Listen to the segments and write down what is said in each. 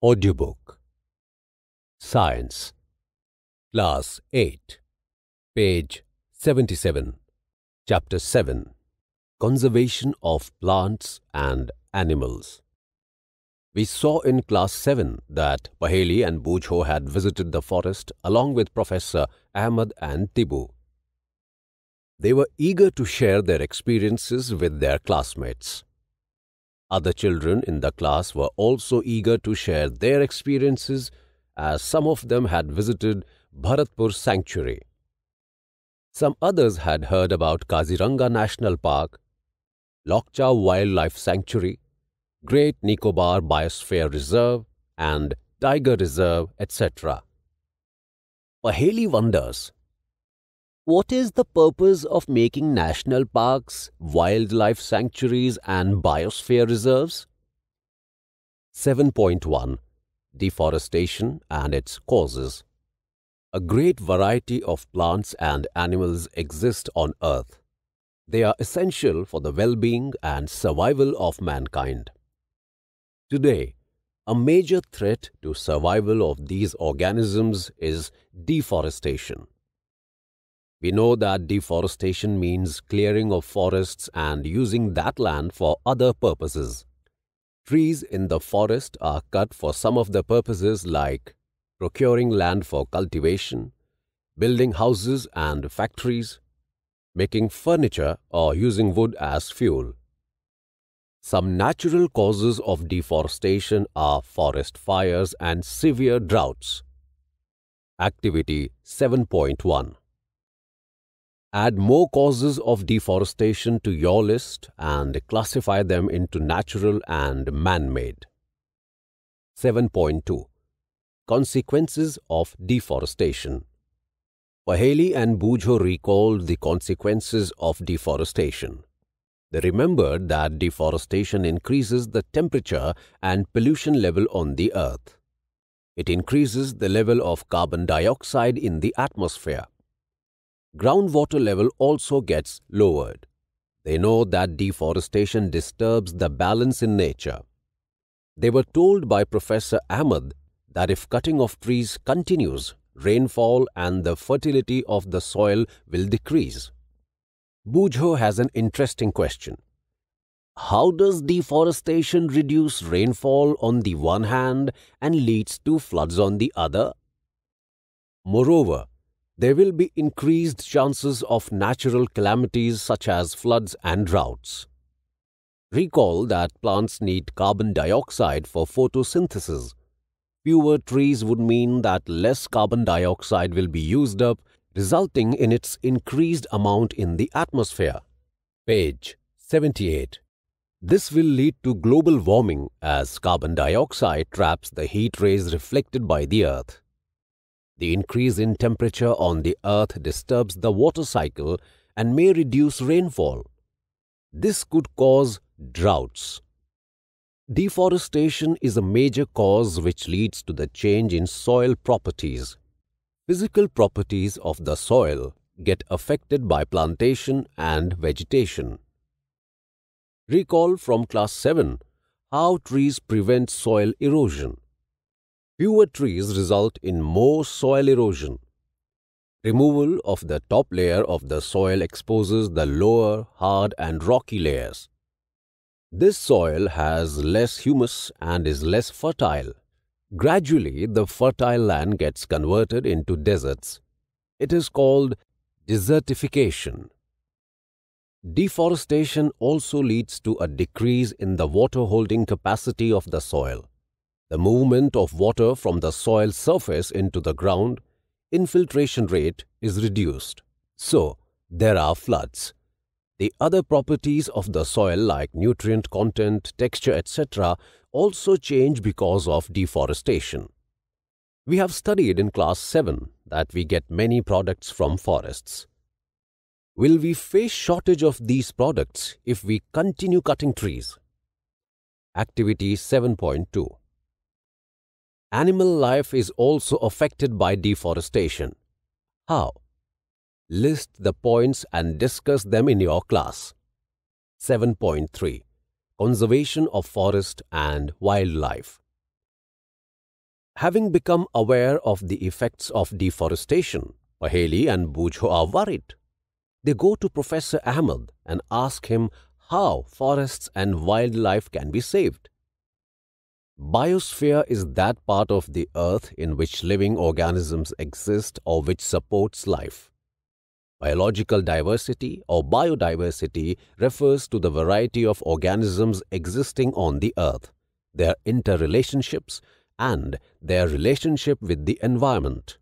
Audiobook Science Class 8 Page 77 Chapter 7 Conservation of Plants and Animals We saw in Class 7 that Baheli and Bujho had visited the forest along with Professor Ahmad and Tibu. They were eager to share their experiences with their classmates. Other children in the class were also eager to share their experiences as some of them had visited Bharatpur Sanctuary. Some others had heard about Kaziranga National Park, Lokcha Wildlife Sanctuary, Great Nicobar Biosphere Reserve, and Tiger Reserve, etc. Paheli wonders what is the purpose of making national parks, wildlife sanctuaries, and biosphere reserves? 7.1 Deforestation and its causes. A great variety of plants and animals exist on Earth. They are essential for the well being and survival of mankind. Today, a major threat to survival of these organisms is deforestation. We know that deforestation means clearing of forests and using that land for other purposes. Trees in the forest are cut for some of the purposes like procuring land for cultivation, building houses and factories, making furniture or using wood as fuel. Some natural causes of deforestation are forest fires and severe droughts. Activity 7.1 Add more causes of deforestation to your list and classify them into natural and man-made. 7.2 Consequences of Deforestation Paheli and Bujo recalled the consequences of deforestation. They remembered that deforestation increases the temperature and pollution level on the earth. It increases the level of carbon dioxide in the atmosphere groundwater level also gets lowered. They know that deforestation disturbs the balance in nature. They were told by Professor Ahmad that if cutting of trees continues, rainfall and the fertility of the soil will decrease. Bujho has an interesting question. How does deforestation reduce rainfall on the one hand and leads to floods on the other? Moreover, there will be increased chances of natural calamities such as floods and droughts. Recall that plants need carbon dioxide for photosynthesis. Fewer trees would mean that less carbon dioxide will be used up, resulting in its increased amount in the atmosphere. Page 78. This will lead to global warming as carbon dioxide traps the heat rays reflected by the earth. The increase in temperature on the earth disturbs the water cycle and may reduce rainfall. This could cause droughts. Deforestation is a major cause which leads to the change in soil properties. Physical properties of the soil get affected by plantation and vegetation. Recall from class 7 how trees prevent soil erosion fewer trees result in more soil erosion. Removal of the top layer of the soil exposes the lower, hard and rocky layers. This soil has less humus and is less fertile. Gradually, the fertile land gets converted into deserts. It is called desertification. Deforestation also leads to a decrease in the water holding capacity of the soil the movement of water from the soil surface into the ground, infiltration rate is reduced. So, there are floods. The other properties of the soil like nutrient content, texture, etc. also change because of deforestation. We have studied in class 7 that we get many products from forests. Will we face shortage of these products if we continue cutting trees? Activity 7.2 Animal life is also affected by deforestation. How? List the points and discuss them in your class. 7.3 Conservation of Forest and Wildlife Having become aware of the effects of deforestation, Paheli and Bujho are worried. They go to Professor Ahmed and ask him how forests and wildlife can be saved. Biosphere is that part of the earth in which living organisms exist or which supports life. Biological diversity or biodiversity refers to the variety of organisms existing on the earth, their interrelationships, and their relationship with the environment.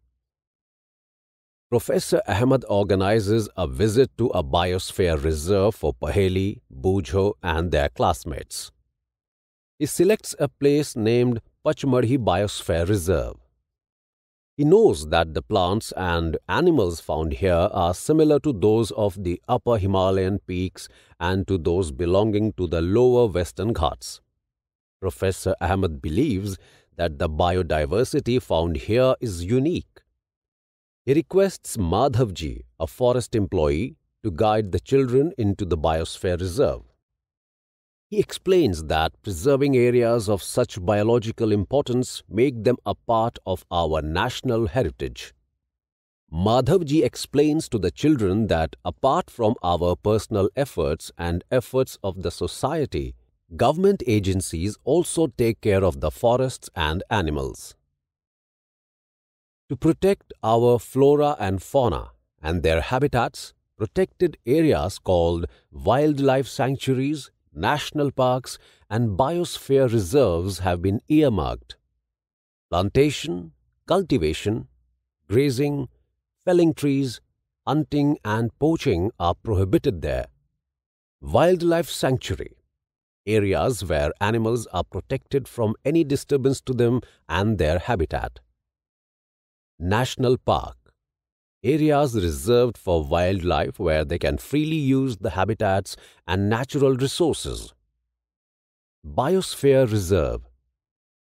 Professor Ahmed organizes a visit to a biosphere reserve for Paheli, Bujho, and their classmates. He selects a place named Pachmarhi Biosphere Reserve. He knows that the plants and animals found here are similar to those of the upper Himalayan peaks and to those belonging to the lower Western Ghats. Professor Ahmed believes that the biodiversity found here is unique. He requests Madhavji, a forest employee, to guide the children into the biosphere reserve. He explains that preserving areas of such biological importance make them a part of our national heritage. Madhavji explains to the children that apart from our personal efforts and efforts of the society, government agencies also take care of the forests and animals. To protect our flora and fauna and their habitats, protected areas called wildlife sanctuaries national parks, and biosphere reserves have been earmarked. Plantation, cultivation, grazing, felling trees, hunting, and poaching are prohibited there. Wildlife sanctuary areas where animals are protected from any disturbance to them and their habitat. National park areas reserved for wildlife where they can freely use the habitats and natural resources. Biosphere Reserve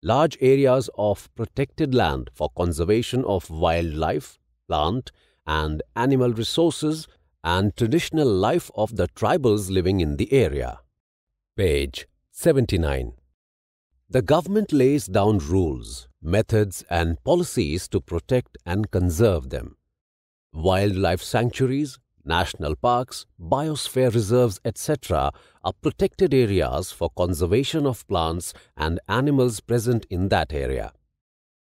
Large areas of protected land for conservation of wildlife, plant and animal resources and traditional life of the tribals living in the area. Page 79 The government lays down rules, methods and policies to protect and conserve them. Wildlife sanctuaries, national parks, biosphere reserves, etc. are protected areas for conservation of plants and animals present in that area.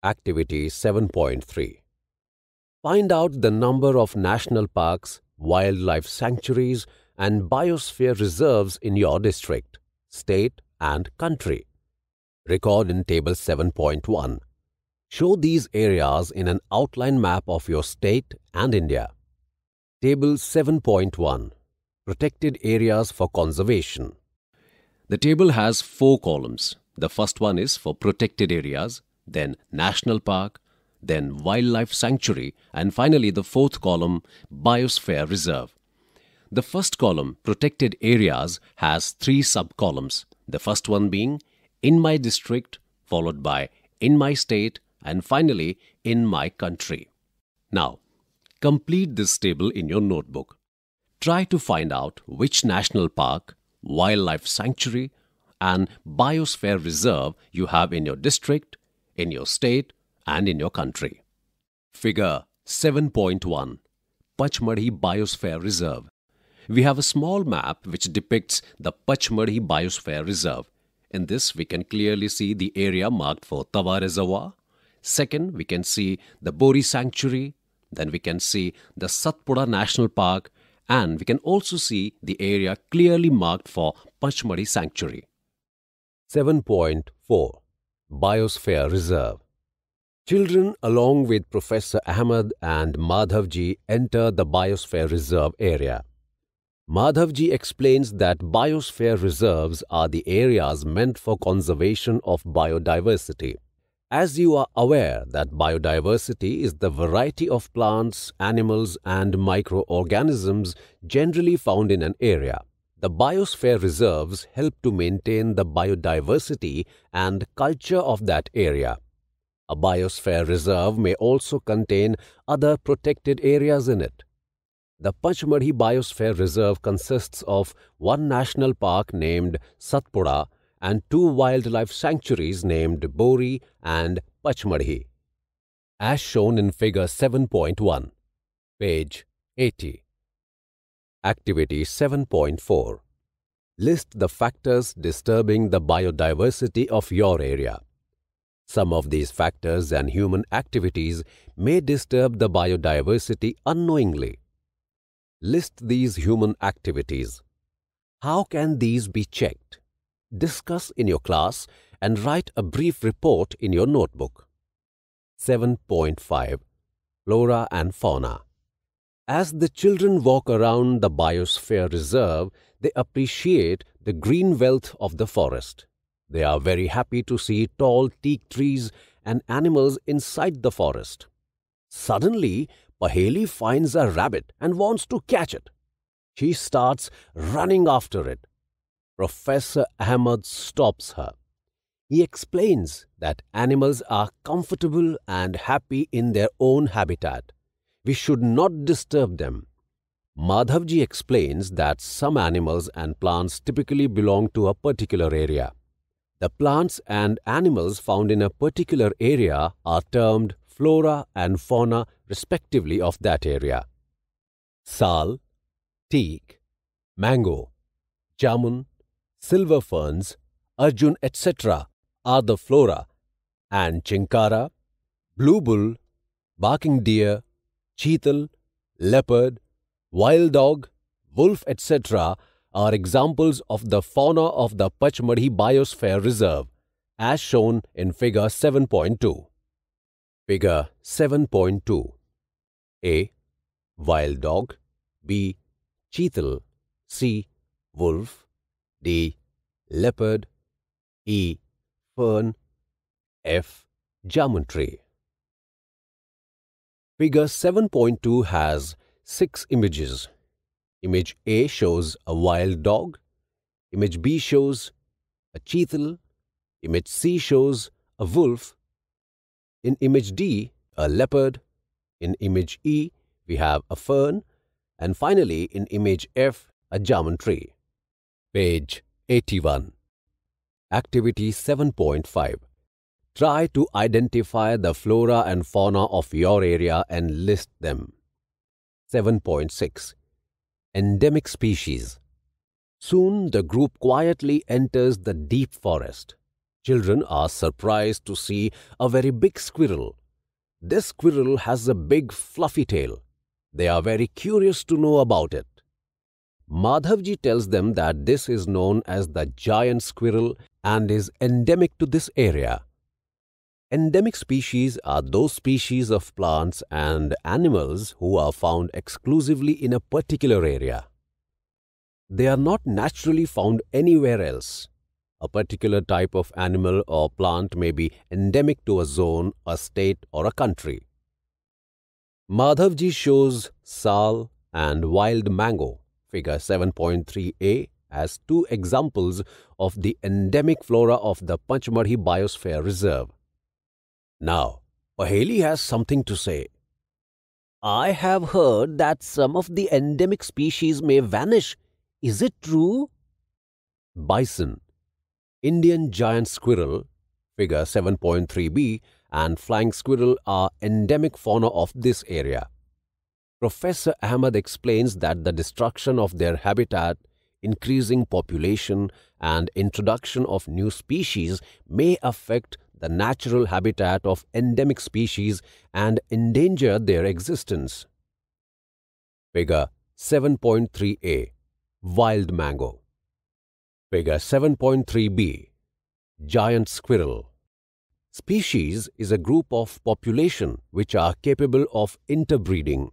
Activity 7.3 Find out the number of national parks, wildlife sanctuaries, and biosphere reserves in your district, state, and country. Record in Table 7.1. Show these areas in an outline map of your state and India. Table 7.1 Protected Areas for Conservation The table has four columns. The first one is for protected areas, then national park, then wildlife sanctuary, and finally the fourth column, biosphere reserve. The first column, protected areas, has three sub-columns. The first one being in my district, followed by in my state, and finally in my country. Now, complete this table in your notebook. Try to find out which national park, wildlife sanctuary, and biosphere reserve you have in your district, in your state, and in your country. Figure 7.1 Pachmadi Biosphere Reserve. We have a small map which depicts the Pachmadi Biosphere Reserve. In this, we can clearly see the area marked for Tawa Reservoir, Second, we can see the Bori Sanctuary. Then we can see the Satpura National Park. And we can also see the area clearly marked for Pachmadi Sanctuary. 7.4 Biosphere Reserve Children, along with Professor Ahmad and Madhavji, enter the Biosphere Reserve area. Madhavji explains that biosphere reserves are the areas meant for conservation of biodiversity. As you are aware that biodiversity is the variety of plants, animals and microorganisms generally found in an area. The biosphere reserves help to maintain the biodiversity and culture of that area. A biosphere reserve may also contain other protected areas in it. The Pachmarhi Biosphere Reserve consists of one national park named Satpura and two wildlife sanctuaries named Bori and Pachmadhi, as shown in Figure 7.1, page 80. Activity 7.4 List the factors disturbing the biodiversity of your area. Some of these factors and human activities may disturb the biodiversity unknowingly. List these human activities. How can these be checked? discuss in your class, and write a brief report in your notebook. 7.5 Flora and Fauna As the children walk around the Biosphere Reserve, they appreciate the green wealth of the forest. They are very happy to see tall teak trees and animals inside the forest. Suddenly, Paheli finds a rabbit and wants to catch it. She starts running after it, Professor Ahmad stops her. He explains that animals are comfortable and happy in their own habitat. We should not disturb them. Madhavji explains that some animals and plants typically belong to a particular area. The plants and animals found in a particular area are termed flora and fauna respectively of that area. Sal, teak, mango, jamun, silver ferns, Arjun, etc. are the flora, and chinkara, bull, barking deer, cheetal, leopard, wild dog, wolf, etc. are examples of the fauna of the Pachmadhi Biosphere Reserve, as shown in Figure 7.2. Figure 7.2 A. Wild dog B. Cheetal C. Wolf D. Leopard E. Fern F. Jamun tree. Figure 7.2 has six images. Image A shows a wild dog. Image B shows a cheetal. Image C shows a wolf. In image D, a leopard. In image E, we have a fern. And finally, in image F, a jamun tree. Page 81. Activity 7.5. Try to identify the flora and fauna of your area and list them. 7.6. Endemic species. Soon the group quietly enters the deep forest. Children are surprised to see a very big squirrel. This squirrel has a big fluffy tail. They are very curious to know about it. Madhavji tells them that this is known as the giant squirrel and is endemic to this area. Endemic species are those species of plants and animals who are found exclusively in a particular area. They are not naturally found anywhere else. A particular type of animal or plant may be endemic to a zone, a state or a country. Madhavji shows sal and wild mango Figure 7.3a as two examples of the endemic flora of the Panchmarhi Biosphere Reserve. Now, Paheli has something to say. I have heard that some of the endemic species may vanish. Is it true? Bison, Indian giant squirrel, figure 7.3b, and flying squirrel are endemic fauna of this area. Professor Ahmad explains that the destruction of their habitat, increasing population and introduction of new species may affect the natural habitat of endemic species and endanger their existence. Figure 7.3a Wild Mango Figure 7.3b Giant Squirrel Species is a group of population which are capable of interbreeding.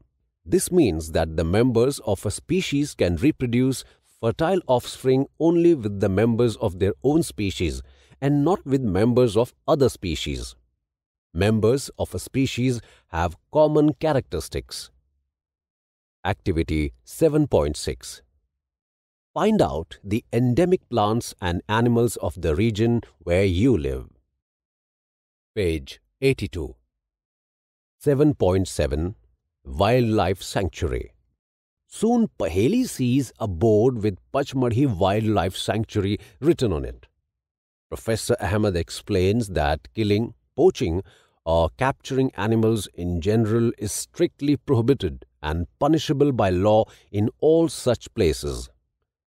This means that the members of a species can reproduce fertile offspring only with the members of their own species and not with members of other species. Members of a species have common characteristics. Activity 7.6 Find out the endemic plants and animals of the region where you live. Page 82 7.7 Wildlife Sanctuary. Soon Paheli sees a board with Pachmadhi Wildlife Sanctuary written on it. Professor Ahmed explains that killing, poaching, or capturing animals in general is strictly prohibited and punishable by law in all such places.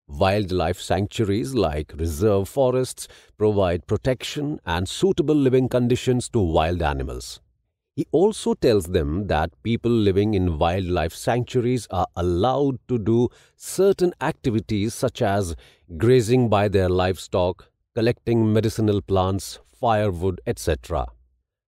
Wildlife sanctuaries like reserve forests provide protection and suitable living conditions to wild animals. He also tells them that people living in wildlife sanctuaries are allowed to do certain activities such as grazing by their livestock, collecting medicinal plants, firewood, etc.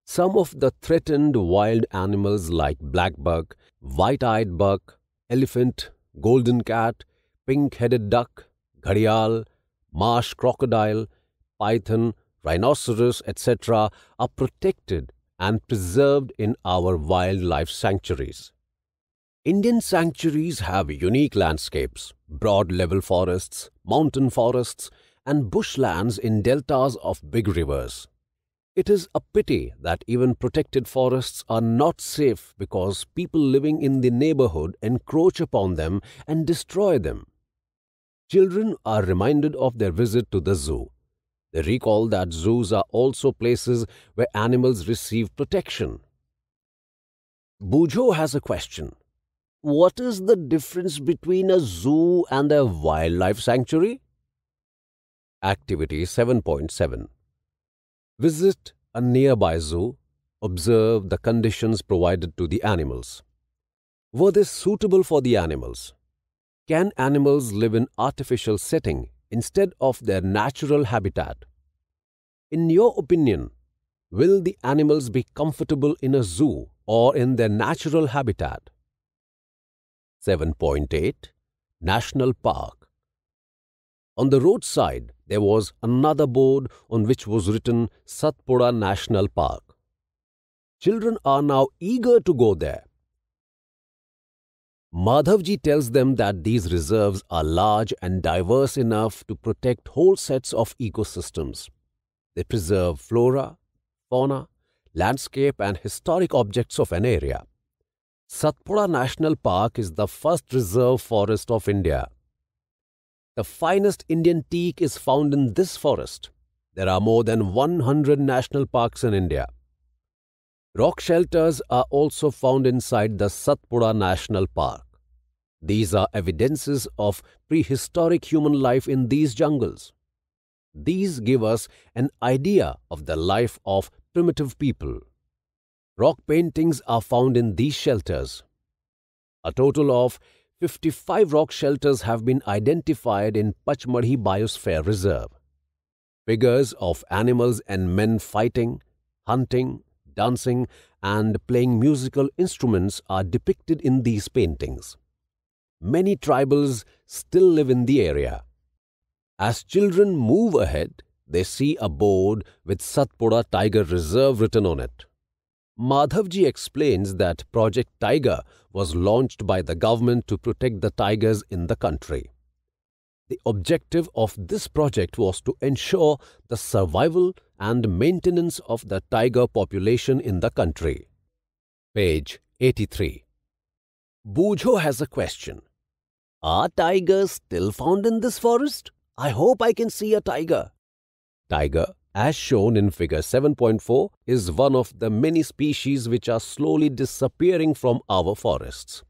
Some of the threatened wild animals like blackbuck, white-eyed buck, elephant, golden cat, pink-headed duck, gharial, marsh crocodile, python, rhinoceros, etc. are protected and preserved in our wildlife sanctuaries. Indian sanctuaries have unique landscapes, broad level forests, mountain forests, and bushlands in deltas of big rivers. It is a pity that even protected forests are not safe because people living in the neighborhood encroach upon them and destroy them. Children are reminded of their visit to the zoo they recall that zoos are also places where animals receive protection. Bujo has a question. What is the difference between a zoo and a wildlife sanctuary? Activity 7.7 Visit a nearby zoo, observe the conditions provided to the animals. Were they suitable for the animals? Can animals live in artificial setting instead of their natural habitat. In your opinion, will the animals be comfortable in a zoo or in their natural habitat? 7.8 National Park On the roadside, there was another board on which was written Satpura National Park. Children are now eager to go there. Madhavji tells them that these reserves are large and diverse enough to protect whole sets of ecosystems. They preserve flora, fauna, landscape, and historic objects of an area. Satpura National Park is the first reserve forest of India. The finest Indian teak is found in this forest. There are more than 100 national parks in India. Rock shelters are also found inside the Satpura National Park. These are evidences of prehistoric human life in these jungles. These give us an idea of the life of primitive people. Rock paintings are found in these shelters. A total of 55 rock shelters have been identified in Pachmarhi Biosphere Reserve. Figures of animals and men fighting, hunting, dancing, and playing musical instruments are depicted in these paintings. Many tribals still live in the area. As children move ahead, they see a board with Satpura Tiger Reserve written on it. Madhavji explains that Project Tiger was launched by the government to protect the tigers in the country. The objective of this project was to ensure the survival and maintenance of the tiger population in the country. Page 83. Bujo has a question. Are tigers still found in this forest? I hope I can see a tiger. Tiger, as shown in figure 7.4, is one of the many species which are slowly disappearing from our forests.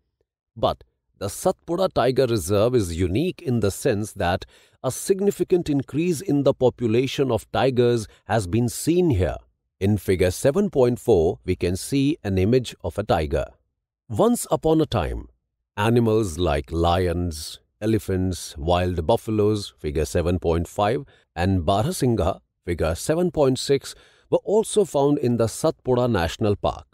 But the Satpura Tiger Reserve is unique in the sense that a significant increase in the population of tigers has been seen here. In figure 7.4, we can see an image of a tiger. Once upon a time, animals like lions, elephants, wild buffaloes, figure 7.5, and barasingha, figure 7.6, were also found in the Satpura National Park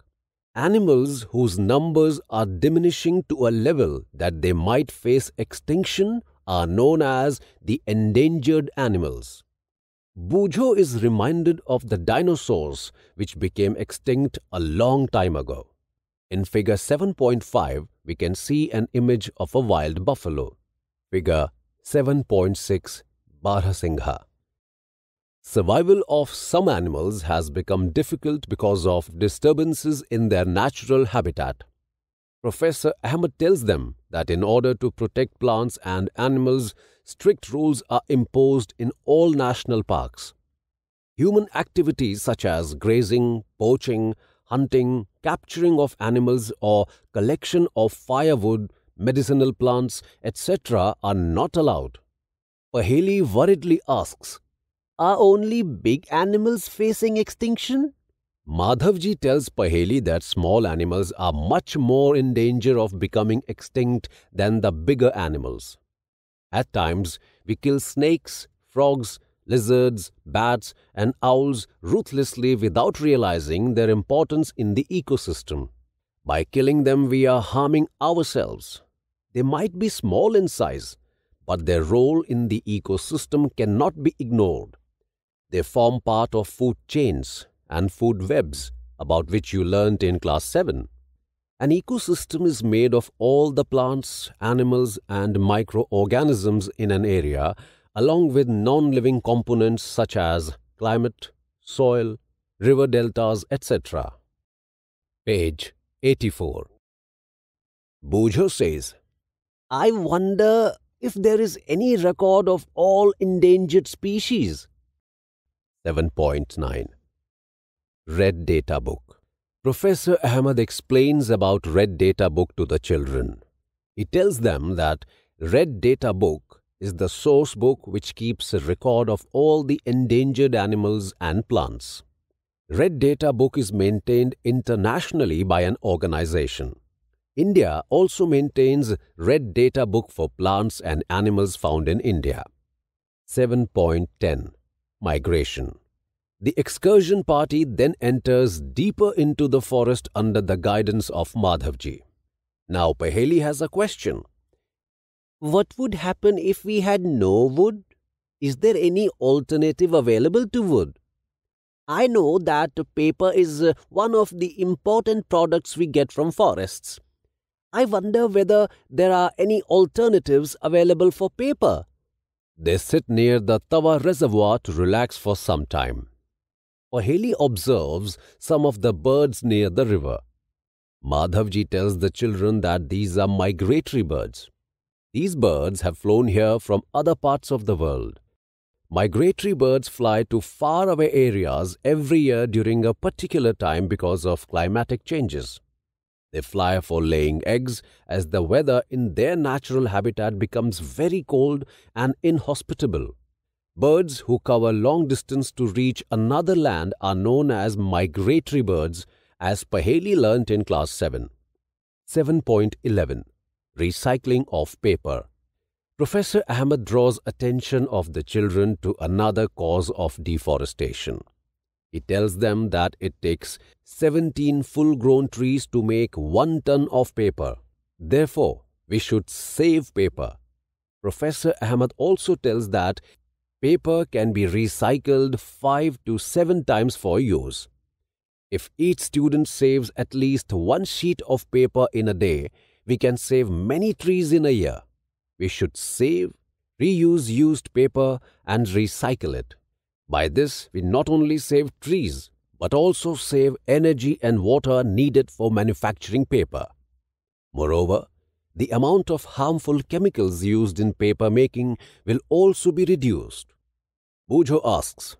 animals whose numbers are diminishing to a level that they might face extinction are known as the endangered animals. Bujo is reminded of the dinosaurs which became extinct a long time ago. In figure 7.5, we can see an image of a wild buffalo. Figure 7.6, Barhasingha. Survival of some animals has become difficult because of disturbances in their natural habitat. Professor Ahmed tells them that in order to protect plants and animals, strict rules are imposed in all national parks. Human activities such as grazing, poaching, hunting, capturing of animals or collection of firewood, medicinal plants, etc. are not allowed. Paheli worriedly asks are only big animals facing extinction? Madhavji tells Paheli that small animals are much more in danger of becoming extinct than the bigger animals. At times, we kill snakes, frogs, lizards, bats, and owls ruthlessly without realizing their importance in the ecosystem. By killing them, we are harming ourselves. They might be small in size, but their role in the ecosystem cannot be ignored. They form part of food chains and food webs about which you learnt in class 7. An ecosystem is made of all the plants, animals and microorganisms in an area along with non-living components such as climate, soil, river deltas, etc. Page 84 Bujo says, I wonder if there is any record of all endangered species. 7.9 Red Data Book Professor Ahmad explains about Red Data Book to the children. He tells them that Red Data Book is the source book which keeps a record of all the endangered animals and plants. Red Data Book is maintained internationally by an organization. India also maintains Red Data Book for plants and animals found in India. 7.10 migration. The excursion party then enters deeper into the forest under the guidance of Madhavji. Now Paheli has a question. What would happen if we had no wood? Is there any alternative available to wood? I know that paper is uh, one of the important products we get from forests. I wonder whether there are any alternatives available for paper they sit near the Tawa Reservoir to relax for some time. Oheli observes some of the birds near the river. Madhavji tells the children that these are migratory birds. These birds have flown here from other parts of the world. Migratory birds fly to faraway areas every year during a particular time because of climatic changes. They fly for laying eggs as the weather in their natural habitat becomes very cold and inhospitable. Birds who cover long distance to reach another land are known as migratory birds as Paheli learnt in class 7. 7.11 Recycling of paper Professor Ahmed draws attention of the children to another cause of deforestation. It tells them that it takes 17 full grown trees to make 1 ton of paper. Therefore, we should save paper. Professor Ahmad also tells that paper can be recycled 5 to 7 times for use. If each student saves at least one sheet of paper in a day, we can save many trees in a year. We should save, reuse used paper, and recycle it. By this, we not only save trees but also save energy and water needed for manufacturing paper. Moreover, the amount of harmful chemicals used in paper making will also be reduced. Bujo asks,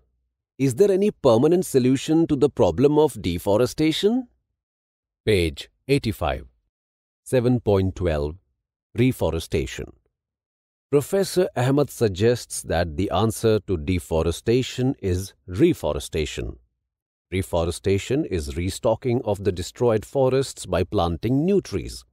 Is there any permanent solution to the problem of deforestation? Page 85 7.12 Reforestation Professor Ahmed suggests that the answer to deforestation is reforestation. Reforestation is restocking of the destroyed forests by planting new trees.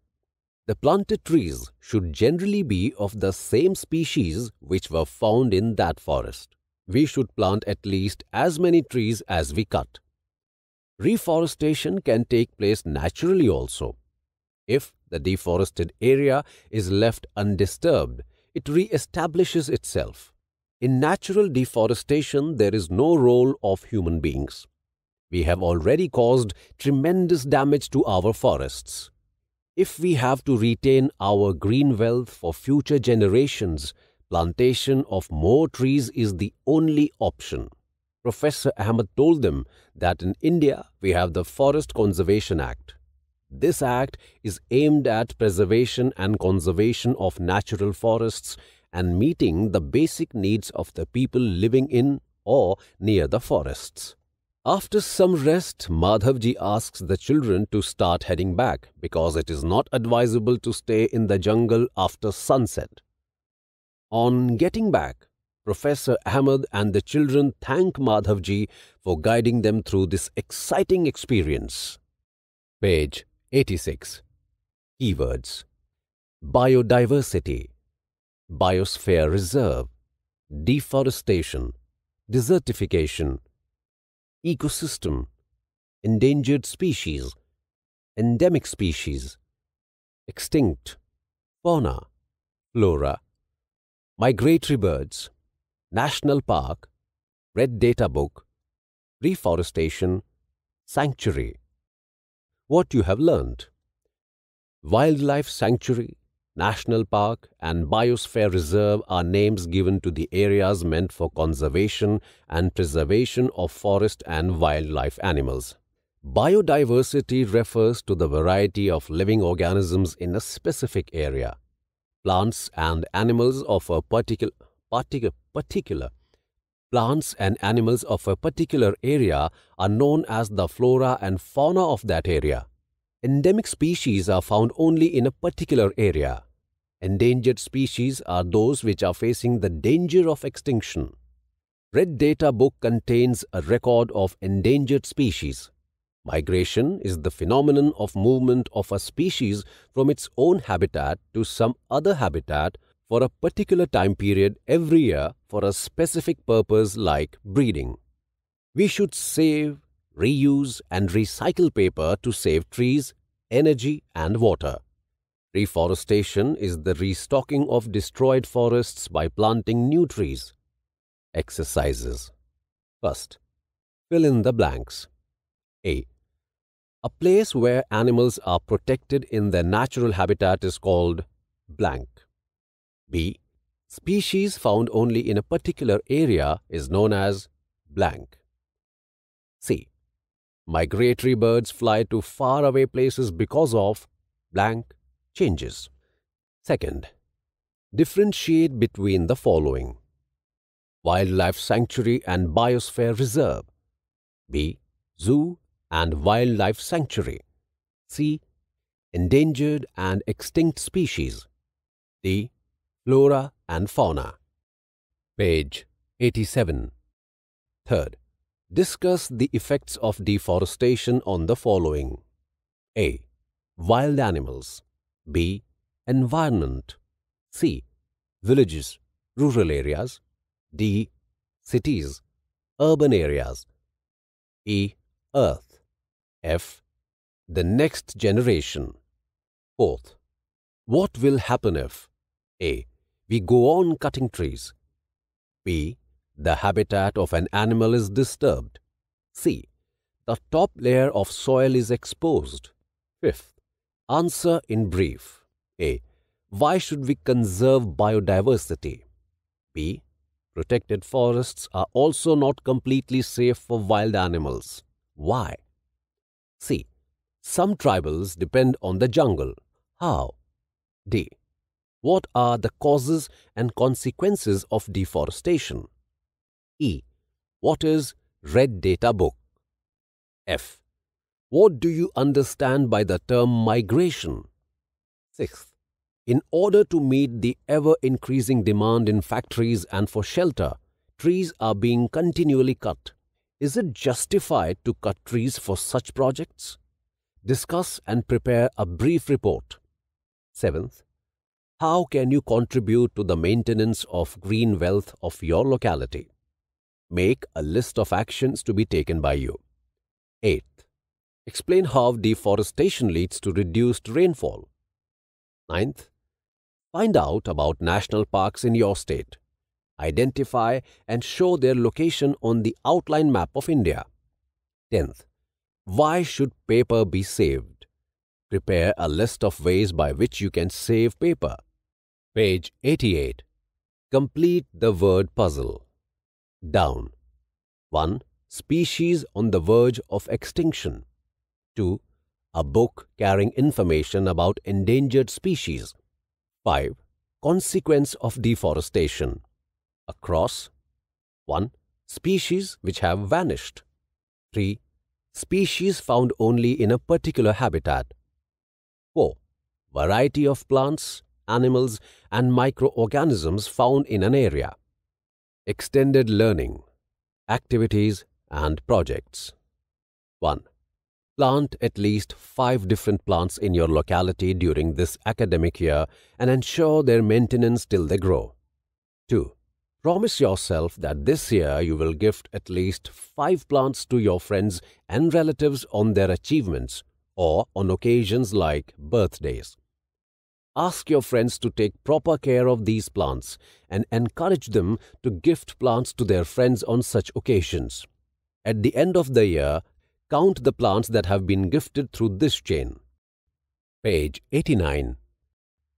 The planted trees should generally be of the same species which were found in that forest. We should plant at least as many trees as we cut. Reforestation can take place naturally also. If the deforested area is left undisturbed, it re-establishes itself. In natural deforestation, there is no role of human beings. We have already caused tremendous damage to our forests. If we have to retain our green wealth for future generations, plantation of more trees is the only option. Professor Ahmed told them that in India we have the Forest Conservation Act. This act is aimed at preservation and conservation of natural forests and meeting the basic needs of the people living in or near the forests. After some rest, Madhavji asks the children to start heading back because it is not advisable to stay in the jungle after sunset. On getting back, Professor Ahmed and the children thank Madhavji for guiding them through this exciting experience. Page 86. Keywords Biodiversity, Biosphere Reserve, Deforestation, Desertification, Ecosystem, Endangered Species, Endemic Species, Extinct, Fauna, Flora, Migratory Birds, National Park, Red Data Book, Reforestation, Sanctuary what you have learned. Wildlife sanctuary, national park, and biosphere reserve are names given to the areas meant for conservation and preservation of forest and wildlife animals. Biodiversity refers to the variety of living organisms in a specific area. Plants and animals of a particular, particular, particular plants and animals of a particular area are known as the flora and fauna of that area. Endemic species are found only in a particular area. Endangered species are those which are facing the danger of extinction. Red Data book contains a record of endangered species. Migration is the phenomenon of movement of a species from its own habitat to some other habitat for a particular time period every year for a specific purpose like breeding. We should save, reuse and recycle paper to save trees, energy and water. Reforestation is the restocking of destroyed forests by planting new trees. Exercises First, fill in the blanks. A. A place where animals are protected in their natural habitat is called blank. B. Species found only in a particular area is known as blank. C. Migratory birds fly to faraway places because of blank changes. Second, differentiate between the following wildlife sanctuary and biosphere reserve. B. Zoo and wildlife sanctuary. C. Endangered and extinct species. D. Flora and Fauna. Page 87. Third, discuss the effects of deforestation on the following A. Wild animals, B. Environment, C. Villages, rural areas, D. Cities, urban areas, E. Earth, F. The next generation. Fourth, what will happen if A we go on cutting trees. B. The habitat of an animal is disturbed. C. The top layer of soil is exposed. Fifth. Answer in brief. A. Why should we conserve biodiversity? B. Protected forests are also not completely safe for wild animals. Why? C. Some tribals depend on the jungle. How? D. What are the causes and consequences of deforestation? E. What is Red Data Book? F. What do you understand by the term migration? Sixth, in order to meet the ever increasing demand in factories and for shelter, trees are being continually cut. Is it justified to cut trees for such projects? Discuss and prepare a brief report. Seventh, how can you contribute to the maintenance of green wealth of your locality? Make a list of actions to be taken by you. 8. Explain how deforestation leads to reduced rainfall. Ninth, find out about national parks in your state. Identify and show their location on the outline map of India. 10th, why should paper be saved? Prepare a list of ways by which you can save paper. Page 88. Complete the word puzzle. Down. 1. Species on the verge of extinction. 2. A book carrying information about endangered species. 5. Consequence of deforestation. Across. 1. Species which have vanished. 3. Species found only in a particular habitat. 4. Variety of plants, animals and microorganisms found in an area. Extended learning, activities and projects. 1. Plant at least 5 different plants in your locality during this academic year and ensure their maintenance till they grow. 2. Promise yourself that this year you will gift at least 5 plants to your friends and relatives on their achievements or on occasions like birthdays. Ask your friends to take proper care of these plants and encourage them to gift plants to their friends on such occasions. At the end of the year, count the plants that have been gifted through this chain. Page 89.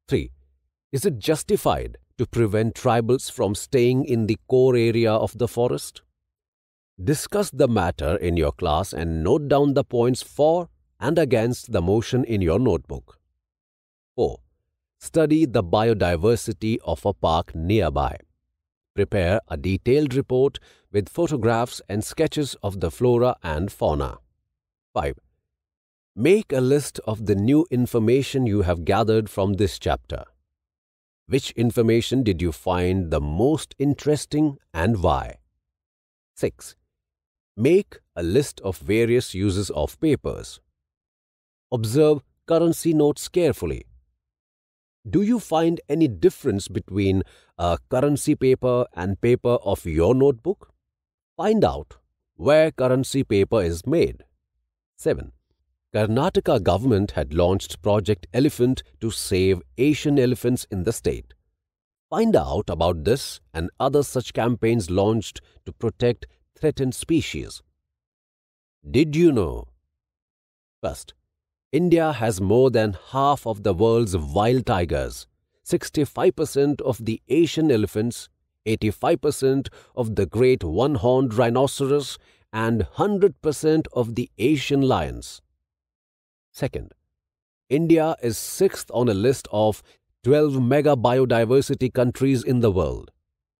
3. Is it justified to prevent tribals from staying in the core area of the forest? Discuss the matter in your class and note down the points for and against the motion in your notebook. 4. Study the biodiversity of a park nearby. Prepare a detailed report with photographs and sketches of the flora and fauna. 5. Make a list of the new information you have gathered from this chapter. Which information did you find the most interesting and why? 6. Make a list of various uses of papers. Observe currency notes carefully. Do you find any difference between a currency paper and paper of your notebook? Find out where currency paper is made. 7. Karnataka government had launched Project Elephant to save Asian elephants in the state. Find out about this and other such campaigns launched to protect threatened species. Did you know? First, India has more than half of the world's wild tigers, 65% of the Asian elephants, 85% of the great one-horned rhinoceros and 100% of the Asian lions. Second, India is sixth on a list of 12 mega biodiversity countries in the world.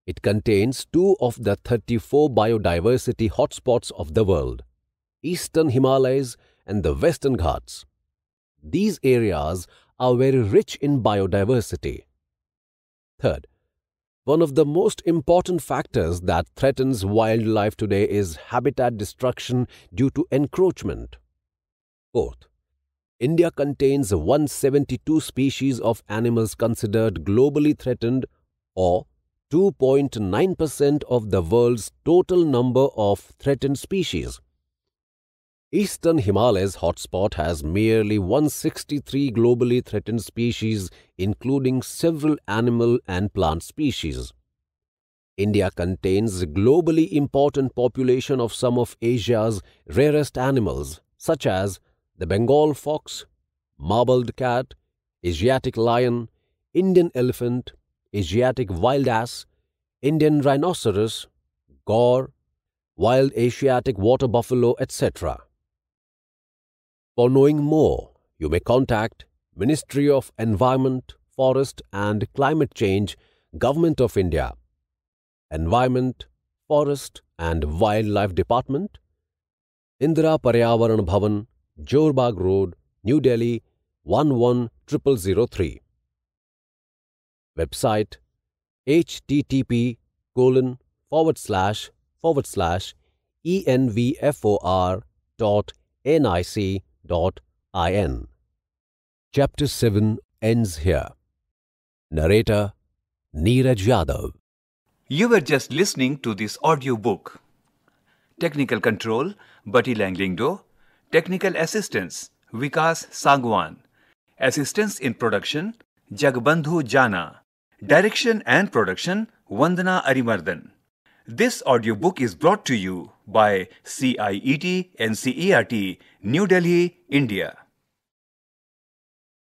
It contains two of the 34 biodiversity hotspots of the world, Eastern Himalayas and the Western Ghats. These areas are very rich in biodiversity. Third, one of the most important factors that threatens wildlife today is habitat destruction due to encroachment. Fourth, India contains 172 species of animals considered globally threatened or 2.9% of the world's total number of threatened species. Eastern Himalayas hotspot has merely 163 globally threatened species, including several animal and plant species. India contains a globally important population of some of Asia's rarest animals, such as the Bengal fox, marbled cat, Asiatic lion, Indian elephant, Asiatic wild ass, Indian rhinoceros, gaur, wild Asiatic water buffalo, etc. For knowing more, you may contact Ministry of Environment, Forest and Climate Change, Government of India, Environment, Forest and Wildlife Department, Indira Paryavaran Bhavan, Jorbagh Road, New Delhi 11003. Website http colon forward slash forward slash envfor dot nic www.in. Chapter 7 ends here. Narrator Neeraj Yadav. You were just listening to this audiobook. Technical control Bati Langlingdo. Technical assistance Vikas Sangwan. Assistance in production Jagbandhu Jana. Direction and production Vandana Arimardhan. This audiobook is brought to you by CIET and New Delhi, India.